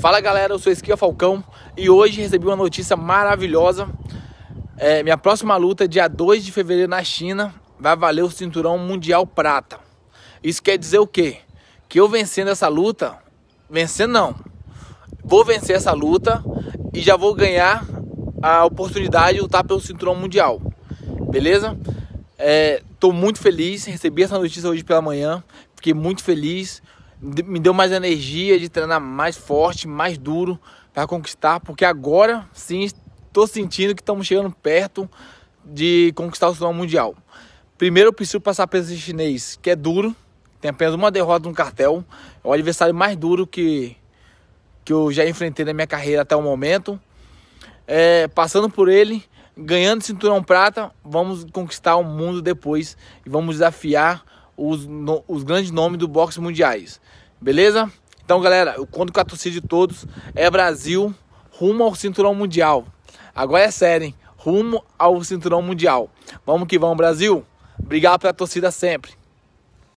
Fala galera, eu sou Esquia Falcão e hoje recebi uma notícia maravilhosa. É, minha próxima luta, é dia 2 de fevereiro na China, vai valer o cinturão mundial prata. Isso quer dizer o quê? Que eu vencendo essa luta, vencendo não, vou vencer essa luta e já vou ganhar a oportunidade de lutar pelo cinturão mundial. Beleza? Estou é, muito feliz, recebi essa notícia hoje pela manhã, fiquei muito feliz me deu mais energia de treinar mais forte, mais duro para conquistar, porque agora sim estou sentindo que estamos chegando perto de conquistar o cinturão mundial. Primeiro eu preciso passar pelo chinês, que é duro, tem apenas uma derrota no cartel, é o adversário mais duro que, que eu já enfrentei na minha carreira até o momento. É, passando por ele, ganhando cinturão prata, vamos conquistar o mundo depois e vamos desafiar os, no, os grandes nomes do boxe mundiais. Beleza? Então, galera, eu conto com a torcida de todos. É Brasil rumo ao cinturão mundial. Agora é sério, hein? Rumo ao cinturão mundial. Vamos que vamos, Brasil. Obrigado pela torcida sempre.